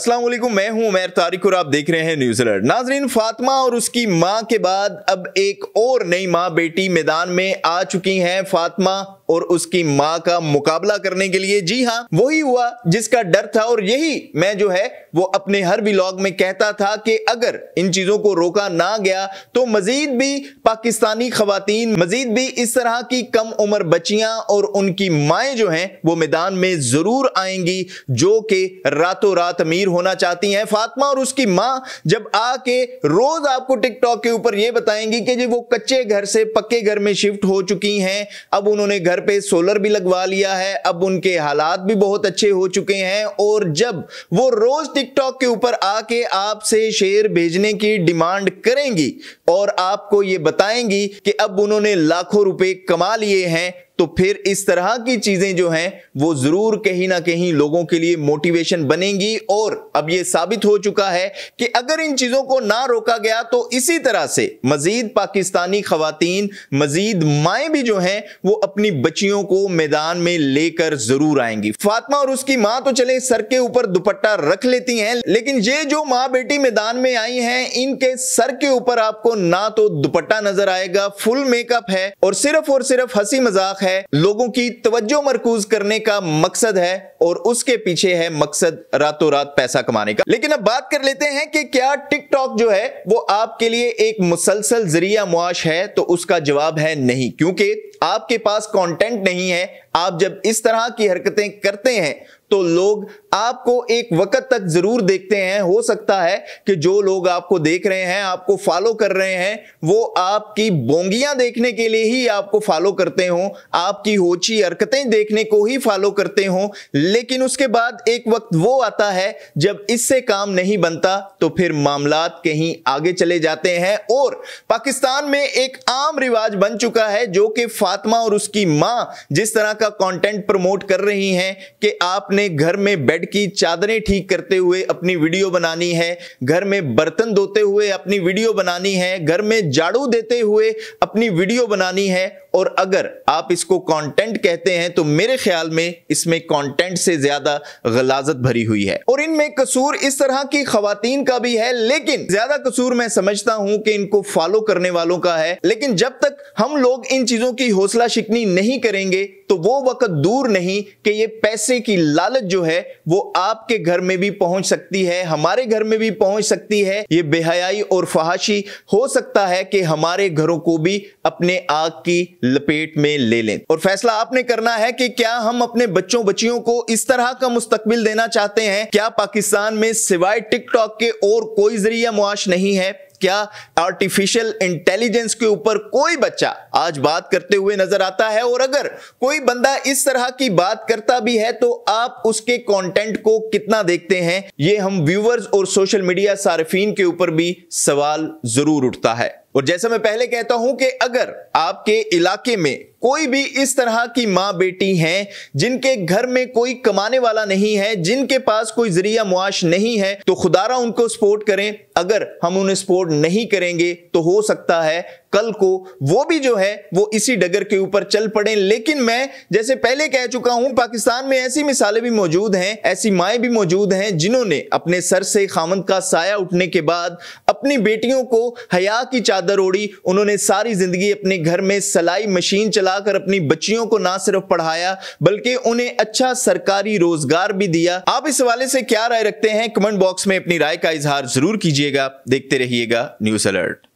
असलम मैं हूं उमेर तारिक और आप देख रहे हैं न्यूजीलैंड नाजरीन फातिमा और उसकी मां के बाद अब एक और नई मां बेटी मैदान में आ चुकी हैं फातिमा और उसकी मां का मुकाबला करने के लिए जी हाँ वही हुआ जिसका डर था और यही मैं जो है वो अपने हर ब्लॉग में कहता था कि अगर इन चीजों को रोका ना गया तो मजीद भी पाकिस्तानी खातन मजीद भी इस तरह की कम उम्र बच्चियां और उनकी माएँ जो हैं वो मैदान में जरूर आएंगी जो कि रातों रात अमीर होना चाहती हैं फातमा और उसकी माँ जब आके रोज आपको टिकटॉक के ऊपर ये बताएंगी कि जी वो कच्चे घर से पक्के घर में शिफ्ट हो चुकी हैं अब उन्होंने घर घर पे सोलर भी लगवा लिया है अब उनके हालात भी बहुत अच्छे हो चुके हैं और जब वो रोज टिकटॉक के ऊपर आके आपसे शेयर भेजने की डिमांड करेंगी और आपको ये बताएंगी कि अब उन्होंने लाखों रुपए कमा लिए हैं तो फिर इस तरह की चीजें जो हैं वो जरूर कहीं ना कहीं लोगों के लिए मोटिवेशन बनेंगी और अब ये साबित हो चुका है कि अगर इन चीजों को ना रोका गया तो इसी तरह से मजीद पाकिस्तानी खातन मजीद माए भी जो हैं वो अपनी बच्चियों को मैदान में लेकर जरूर आएंगी फातिमा और उसकी माँ तो चले सर के ऊपर दुपट्टा रख लेती हैं लेकिन ये जो माँ बेटी मैदान में आई हैं इनके सर के ऊपर आपको ना तो दुपट्टा नजर आएगा फुल मेकअप है और सिर्फ और सिर्फ हंसी मजाक है है लोगों की तवज्जो मरकूज करने का मकसद है और उसके पीछे है मकसद रातों रात पैसा कमाने का लेकिन अब बात कर लेते हैं कि क्या टिकटॉक जो है वो आपके लिए एक मुसलसल जरिया मुआश है तो उसका जवाब है नहीं क्योंकि आपके पास कंटेंट नहीं है आप जब इस तरह की हरकतें करते हैं तो लोग आपको एक वक्त तक जरूर देखते हैं हो सकता है कि जो लोग आपको देख रहे हैं आपको फॉलो कर रहे हैं वो आपकी बोंगियां देखने के लिए ही आपको फॉलो करते हों आपकी होची हरकतें देखने को ही फॉलो करते हों लेकिन उसके बाद एक वक्त वो आता है जब इससे काम नहीं बनता तो फिर मामला कहीं आगे चले जाते हैं और पाकिस्तान में एक आम रिवाज बन चुका है जो कि फातिमा और उसकी माँ जिस तरह का कंटेंट प्रमोट कर रही हैं कि आपने घर में बेड की चादरें ठीक करते हुए अपनी वीडियो बनानी है घर में बर्तन धोते हुए अपनी वीडियो बनानी है घर में झाड़ू देते हुए अपनी वीडियो बनानी है और अगर आप इसको कंटेंट कहते हैं तो मेरे ख्याल में इसमें कंटेंट से ज्यादा गलाजत भरी हुई है और इनमें कसूर इस तरह की खातन का भी है लेकिन ज्यादा कसूर मैं समझता हूं कि इनको फॉलो करने वालों का है लेकिन जब तक हम लोग इन चीजों की हौसला शिकनी नहीं करेंगे तो वो वक्त दूर नहीं कि ये पैसे की लालच जो है वो आपके घर में भी पहुंच सकती है हमारे घर में भी पहुंच सकती है ये बेहयाई और फहाशी हो सकता है कि हमारे घरों को भी अपने आग की लपेट में ले लें और फैसला आपने करना है कि क्या हम अपने बच्चों बच्चियों को इस तरह का मुस्तकबिल देना चाहते हैं क्या पाकिस्तान में सिवाय टिकटॉक के और कोई जरिया मुआश नहीं है क्या आर्टिफिशियल इंटेलिजेंस के ऊपर कोई बच्चा आज बात करते हुए नजर आता है और अगर कोई बंदा इस तरह की बात करता भी है तो आप उसके कंटेंट को कितना देखते हैं ये हम व्यूवर्स और सोशल मीडिया सार्फिन के ऊपर भी सवाल जरूर उठता है और जैसा मैं पहले कहता हूं कि अगर आपके इलाके में कोई भी इस तरह की मां बेटी हैं जिनके घर में कोई कमाने वाला नहीं है जिनके पास कोई जरिया मुआश नहीं है तो खुदारा उनको सपोर्ट करें अगर हम उन्हें सपोर्ट नहीं करेंगे तो हो सकता है कल को वो भी जो है वो इसी डगर के ऊपर चल पड़े लेकिन मैं जैसे पहले कह चुका हूं पाकिस्तान में ऐसी मिसालें भी मौजूद हैं ऐसी माए भी मौजूद हैं जिन्होंने अपने सर से खामंद का साया उठने के बाद अपनी बेटियों को हया की चादर ओढ़ी उन्होंने सारी जिंदगी अपने घर में सलाई मशीन चलाकर अपनी बच्चियों को ना सिर्फ पढ़ाया बल्कि उन्हें अच्छा सरकारी रोजगार भी दिया आप इस हवाले से क्या राय रखते हैं कमेंट बॉक्स में अपनी राय का इजहार जरूर कीजिएगा देखते रहिएगा न्यूज अलर्ट